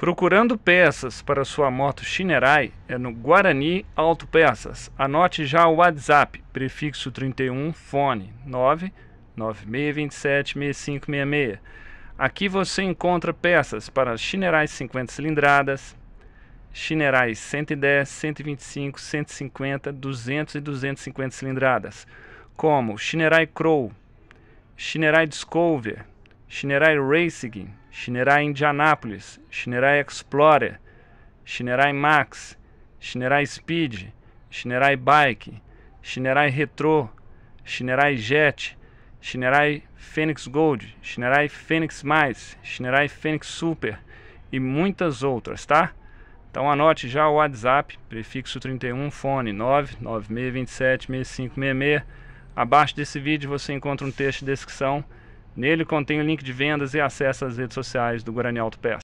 Procurando peças para sua moto Shinerai é no Guarani Peças. Anote já o WhatsApp, prefixo 31, fone 996276566. Aqui você encontra peças para Shinerais 50 cilindradas, Shinerais 110, 125, 150, 200 e 250 cilindradas, como Shinerai Crow, Shinerai Discover, Shinerai Racing, Shinerai Indianapolis, Shinerai Explorer, Shinerai Max, Shinerai Speed, Shinerai Bike, Shinerai Retro, Shinerai Jet, Shinerai Fênix Gold, Shinerai Fênix Mais, Shinerai Fênix Super e muitas outras, tá? Então anote já o WhatsApp, prefixo 31, fone 996276566. Abaixo desse vídeo você encontra um texto de descrição Nele contém o link de vendas e acesso às redes sociais do Guarani Auto Peças.